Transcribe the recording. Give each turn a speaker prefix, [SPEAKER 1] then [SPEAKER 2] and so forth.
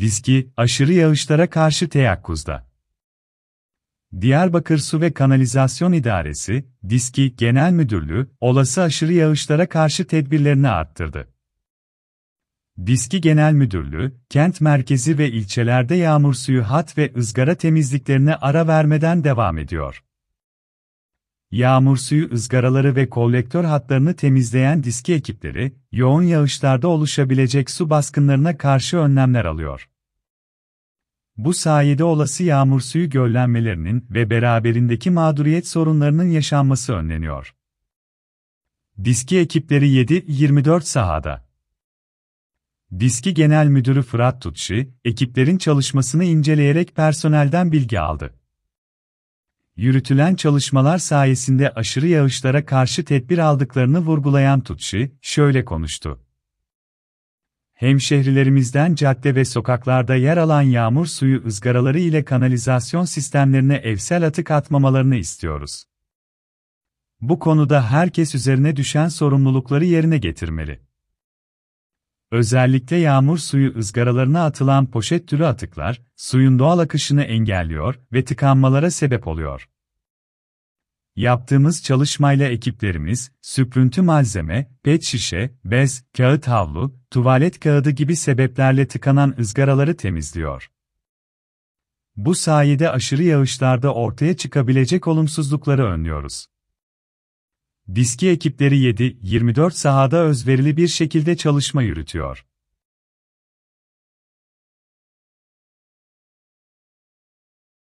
[SPEAKER 1] Diski, aşırı yağışlara karşı teyakkuzda. Diyarbakır Su ve Kanalizasyon İdaresi, Diski Genel Müdürlüğü, olası aşırı yağışlara karşı tedbirlerini arttırdı. Diski Genel Müdürlüğü, kent merkezi ve ilçelerde yağmur suyu hat ve ızgara temizliklerine ara vermeden devam ediyor yağmur suyu ızgaraları ve kolektör hatlarını temizleyen diski ekipleri, yoğun yağışlarda oluşabilecek su baskınlarına karşı önlemler alıyor. Bu sayede olası yağmur suyu göllenmelerinin ve beraberindeki mağduriyet sorunlarının yaşanması önleniyor. Diski ekipleri 7-24 sahada. Diski Genel Müdürü Fırat Tutşi, ekiplerin çalışmasını inceleyerek personelden bilgi aldı yürütülen çalışmalar sayesinde aşırı yağışlara karşı tedbir aldıklarını vurgulayan Tutşi, şöyle konuştu. Hemşehrilerimizden cadde ve sokaklarda yer alan yağmur suyu ızgaraları ile kanalizasyon sistemlerine evsel atık atmamalarını istiyoruz. Bu konuda herkes üzerine düşen sorumlulukları yerine getirmeli. Özellikle yağmur suyu ızgaralarına atılan poşet türü atıklar, suyun doğal akışını engelliyor ve tıkanmalara sebep oluyor. Yaptığımız çalışmayla ekiplerimiz, süprüntü malzeme, pet şişe, bez, kağıt havlu, tuvalet kağıdı gibi sebeplerle tıkanan ızgaraları temizliyor. Bu sayede aşırı yağışlarda ortaya çıkabilecek olumsuzlukları önlüyoruz. Diski ekipleri 7-24 sahada özverili bir şekilde çalışma yürütüyor.